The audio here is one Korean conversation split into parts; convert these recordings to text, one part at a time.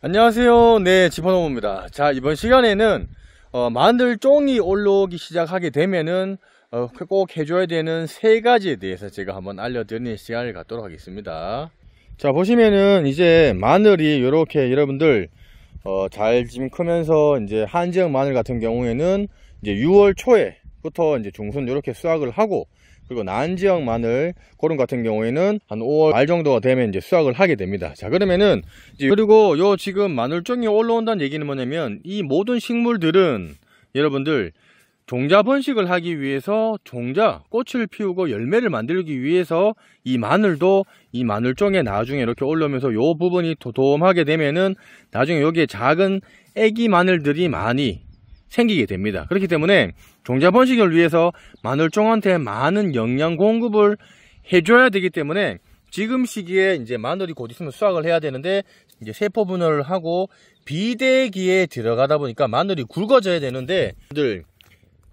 안녕하세요 네 집어넣어봅니다 자 이번 시간에는 어, 마늘 종이 올라오기 시작하게 되면은 어, 꼭 해줘야 되는 세 가지에 대해서 제가 한번 알려드리는 시간을 갖도록 하겠습니다 자 보시면은 이제 마늘이 이렇게 여러분들 어, 잘 지금 크면서 이제 한정 마늘 같은 경우에는 이제 6월 초에부터 이제 중순 이렇게 수확을 하고 그리고 난지역 마늘 고름 같은 경우에는 한 5월 말 정도가 되면 이제 수확을 하게 됩니다 자 그러면은 그리고 요 지금 마늘종이 올라온다는 얘기는 뭐냐면 이 모든 식물들은 여러분들 종자 번식을 하기 위해서 종자 꽃을 피우고 열매를 만들기 위해서 이 마늘도 이 마늘종에 나중에 이렇게 올려오면서요 부분이 도톰하게 되면은 나중에 여기에 작은 애기 마늘들이 많이 생기게 됩니다. 그렇기 때문에 종자 번식을 위해서 마늘종한테 많은 영양 공급을 해줘야 되기 때문에 지금 시기에 이제 마늘이 곧 있으면 수확을 해야 되는데 이제 세포 분열을 하고 비대기에 들어가다 보니까 마늘이 굵어져야 되는데 여러분들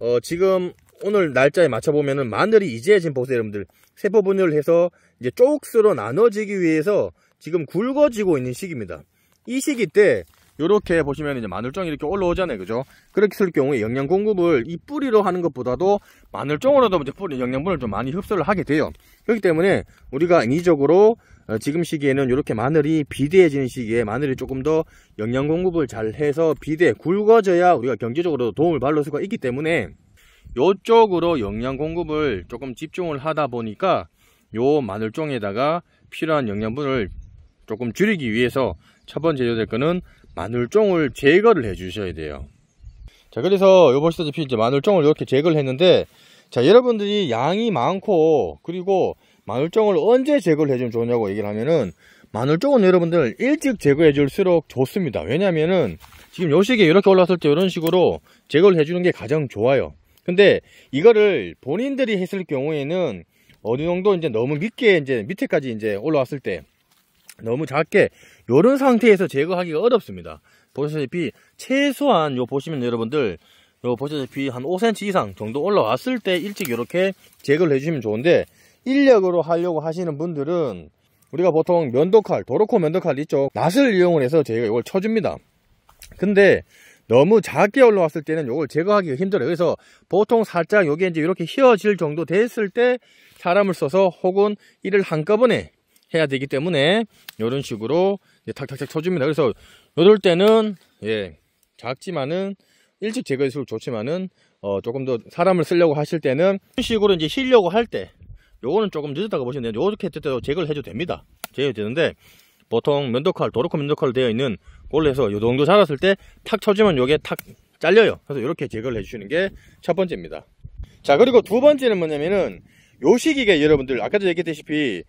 어 지금 오늘 날짜에 맞춰 보면은 마늘이 이제 지금 보세요 여러분들 세포 분열을 해서 이제 쪽수로 나눠지기 위해서 지금 굵어지고 있는 시기입니다. 이 시기 때 이렇게 보시면 이제 마늘종이 이렇게 올라오잖아요. 그죠? 그렇게 쓸 경우에 영양 공급을 이 뿌리로 하는 것보다도 마늘종으로도 이제 뿌리 영양분을 좀 많이 흡수를 하게 돼요. 그렇기 때문에 우리가 인위적으로 어, 지금 시기에는 이렇게 마늘이 비대해지는 시기에 마늘이 조금 더 영양 공급을 잘 해서 비대, 굵어져야 우리가 경제적으로 도움을 받을 수가 있기 때문에 요쪽으로 영양 공급을 조금 집중을 하다 보니까 요 마늘종에다가 필요한 영양분을 조금 줄이기 위해서 첫 번째 해야 될 거는 마늘종을 제거를 해 주셔야 돼요 자 그래서 요보 시다시피 이제 마늘종을 이렇게 제거를 했는데 자 여러분들이 양이 많고 그리고 마늘종을 언제 제거를 해주면 좋냐고 얘기를 하면은 마늘종은 여러분들 일찍 제거해 줄수록 좋습니다 왜냐면은 지금 요 시기에 이렇게 올라왔을때 이런 식으로 제거를 해주는 게 가장 좋아요 근데 이거를 본인들이 했을 경우에는 어느 정도 이제 너무 밑게 이제 밑에까지 이제 올라왔을 때 너무 작게 이런 상태에서 제거하기가 어렵습니다 보시다시피 최소한 요 보시면 여러분들 요 보시다시피 한 5cm 이상 정도 올라왔을 때 일찍 이렇게 제거를 해주시면 좋은데 인력으로 하려고 하시는 분들은 우리가 보통 면도칼 도로코 면도칼 있죠 낫을 이용을 해서 저희가 이걸 쳐줍니다 근데 너무 작게 올라왔을 때는 이걸 제거하기가 힘들어요 그래서 보통 살짝 여기 이제 이렇게 휘어질 정도 됐을 때 사람을 써서 혹은 이를 한꺼번에 해야 되기 때문에 이런 식으로 탁탁탁 쳐줍니다. 그래서 이럴 때는 예 작지만은 일찍 제거해수록 좋지만은 어 조금 더 사람을 쓰려고 하실 때는 이런 식으로 이제 쉬려고 할 때 요거는 조금 늦었다고 보시면 돼요. 요렇게 했을 때도 제거를 해도 됩니다. 제거 되는데 보통 면도칼 도로코 면도칼 되어 있는 골에서요 정도 자랐을 때 탁 쳐주면 요게 탁 잘려요. 그래서 이렇게 제거를 해주시는 게 첫 번째입니다. 자 그리고 두 번째는 뭐냐면은 요 시기가 여러분들 아까도 얘기했다시피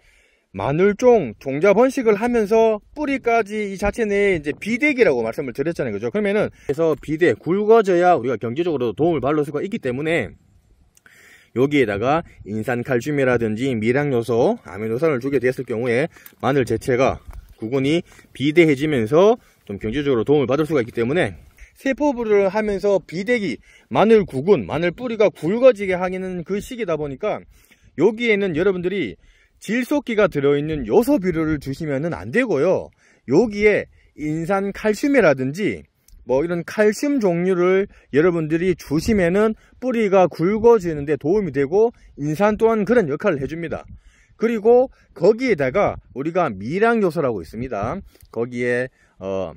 마늘종 종자 번식을 하면서 뿌리까지 이 자체 내에 이제 비대기라고 말씀을 드렸잖아요 그죠 그러면은 그래서 비대 굵어져야 우리가 경제적으로 도움을 받을 수가 있기 때문에 여기에다가 인산칼슘이라든지 미량요소 아미노산을 주게 됐을 경우에 마늘 제체가 구근이 비대해지면서 좀 경제적으로 도움을 받을 수가 있기 때문에 세포부를 하면서 비대기 마늘 구근 마늘 뿌리가 굵어지게 하기는 그 시기다 보니까 여기에는 여러분들이 질소기가 들어있는 요소비료를 주시면 안 되고요. 여기에 인산 칼슘이라든지 뭐 이런 칼슘 종류를 여러분들이 주시면은 뿌리가 굵어지는데 도움이 되고 인산 또한 그런 역할을 해줍니다. 그리고 거기에다가 우리가 미량요소라고 있습니다. 거기에 어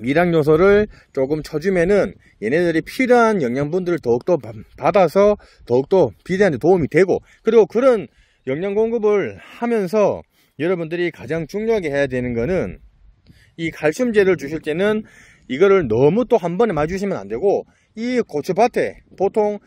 미량요소를 조금 쳐주면은 얘네들이 필요한 영양분들을 더욱더 받아서 더욱더 비대한데 도움이 되고 그리고 그런 영양 공급을 하면서 여러분들이 가장 중요하게 해야 되는 거는 이 칼슘제를 주실 때는 이거를 너무 또 한 번에 맞으시면 안 되고 이 고추밭에 보통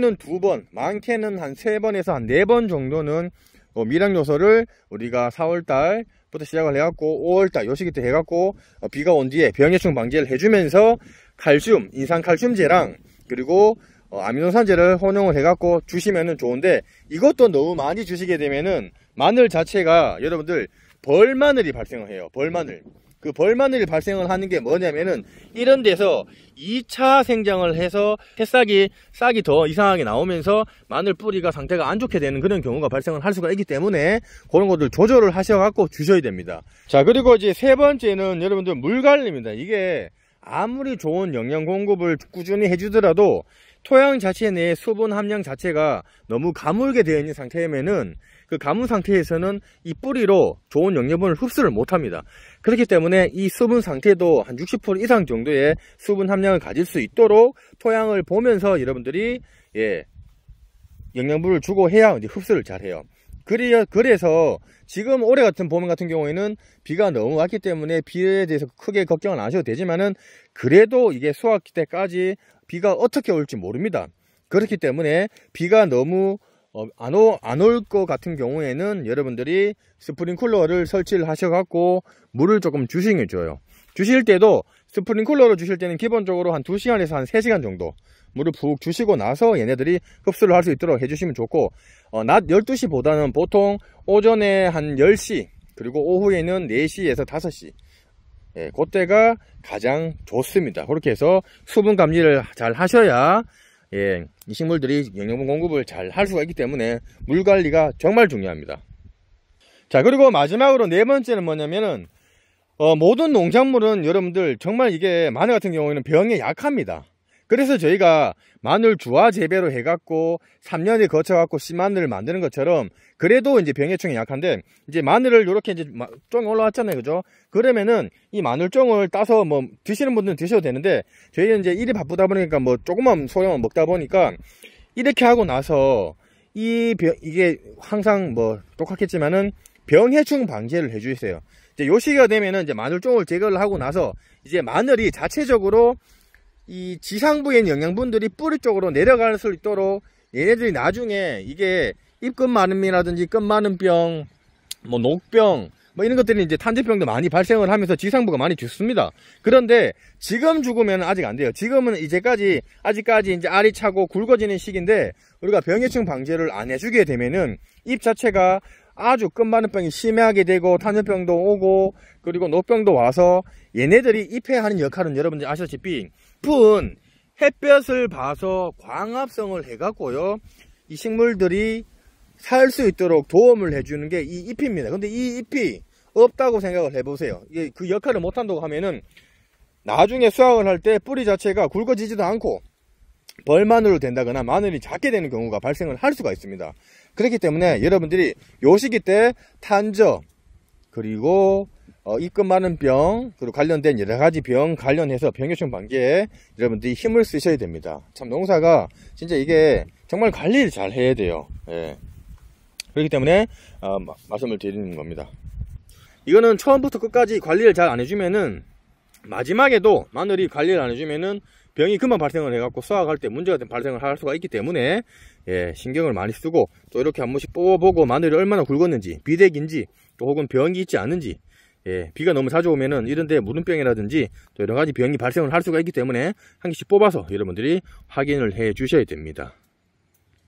적게는 두 번, 많게는 한 세 번에서 한 네 번 정도는 어, 미량 요소를 우리가 4월달부터 시작을 해갖고 5월달 요시기 때 해갖고 어, 비가 온 뒤에 병해충 방지를 해주면서 칼슘, 인산칼슘제랑 그리고 어, 아미노산제를 혼용을 해갖고 주시면은 좋은데 이것도 너무 많이 주시게 되면은 마늘 자체가 여러분들 벌마늘이 발생을 해요. 벌마늘. 그 벌마늘이 발생을 하는 게 뭐냐면은 이런 데서 2차 생장을 해서 햇싹이 싹이 더 이상하게 나오면서 마늘 뿌리가 상태가 안 좋게 되는 그런 경우가 발생을 할 수가 있기 때문에 그런 것들 조절을 하셔갖고 주셔야 됩니다. 자 그리고 이제 세 번째는 여러분들 물갈림입니다. 이게 아무리 좋은 영양 공급을 꾸준히 해주더라도 토양 자체 내에 수분 함량 자체가 너무 가물게 되어 있는 상태면은 그 가문 상태에서는 이 뿌리로 좋은 영양분을 흡수를 못합니다. 그렇기 때문에 이 수분 상태도 한 60% 이상 정도의 수분 함량을 가질 수 있도록 토양을 보면서 여러분들이 예 영양분을 주고 해야 이제 흡수를 잘해요. 그래서 지금 올해 같은 봄 같은 경우에는 비가 너무 왔기 때문에 비에 대해서 크게 걱정은 안 하셔도 되지만은 그래도 이게 수확 때까지 비가 어떻게 올지 모릅니다. 그렇기 때문에 비가 너무 어, 안올 것 같은 경우에는 여러분들이 스프링쿨러를 설치를 하셔갖고 물을 조금 주시는 줘요. 주실 때도 스프링쿨러로 주실 때는 기본적으로 한 2시간에서 한 3시간 정도 물을 푹 주시고 나서 얘네들이 흡수를 할 수 있도록 해주시면 좋고 어, 낮 12시보다는 보통 오전에 한 10시 그리고 오후에는 4시에서 5시 예, 그때가 가장 좋습니다. 그렇게 해서 수분 감지를 잘 하셔야 예, 이 식물들이 영양분 공급을 잘 할 수가 있기 때문에 물 관리가 정말 중요합니다. 자 그리고 마지막으로 네 번째는 뭐냐면은 어, 모든 농작물은 여러분들 정말 이게 마늘 같은 경우에는 병에 약합니다. 그래서 저희가 마늘 주화 재배로 해갖고 3년이 거쳐갖고 씨마늘을 만드는 것처럼 그래도 이제 병해충이 약한데 이제 마늘을 이렇게 이제 쫑 올라왔잖아요 그죠 그러면은 이 마늘쫑을 따서 뭐 드시는 분들은 드셔도 되는데 저희는 이제 일이 바쁘다 보니까 뭐 조금만 소량만 먹다 보니까 이렇게 하고 나서 이 병, 이게 항상 뭐 똑같겠지만은 병해충 방제를 해주세요. 이제 요 시기가 되면은 이제 마늘쫑을 제거를 하고 나서 이제 마늘이 자체적으로 이 지상부에 있는 영양분들이 뿌리 쪽으로 내려갈 수 있도록 얘네들이 나중에 이게 입금마름이라든지 끝마름병, 뭐 녹병, 뭐 이런 것들이 이제 탄저병도 많이 발생을 하면서 지상부가 많이 죽습니다. 그런데 지금 죽으면 아직 안 돼요. 지금은 이제까지 아직까지 이제 알이 차고 굵어지는 시기인데 우리가 병해충 방제를 안 해주게 되면은 입 자체가 아주 끝마름병이 심하게 되고 탄저병도 오고 그리고 녹병도 와서 얘네들이 입회하는 역할은 여러분들 아시다시피 높은 햇볕을 봐서 광합성을 해갖고요. 이 식물들이 살 수 있도록 도움을 해주는 게 이 잎입니다. 근데 이 잎이 없다고 생각을 해보세요. 이게 그 역할을 못한다고 하면은 나중에 수확을 할 때 뿌리 자체가 굵어지지도 않고 벌만으로 된다거나 마늘이 작게 되는 경우가 발생을 할 수가 있습니다. 그렇기 때문에 여러분들이 요 시기 때 탄저 그리고 어, 입금 많은 병 그리고 관련된 여러 가지 병 관련해서 병요청 반기에 여러분들이 힘을 쓰셔야 됩니다. 참 농사가 진짜 이게 정말 관리를 잘 해야 돼요. 예. 그렇기 때문에 어, 말씀을 드리는 겁니다. 이거는 처음부터 끝까지 관리를 잘 안 해주면은 마지막에도 마늘이 관리를 안 해주면은 병이 금방 발생을 해갖고 수확할 때 문제가 발생을 할 수가 있기 때문에 예, 신경을 많이 쓰고 또 이렇게 한 번씩 뽑아보고 마늘이 얼마나 굵었는지 비대기인지 또 혹은 병이 있지 않은지 예, 비가 너무 자주 오면은 이런데 무름병이라든지 또 여러가지 병이 발생을 할 수가 있기 때문에 한 개씩 뽑아서 여러분들이 확인을 해 주셔야 됩니다.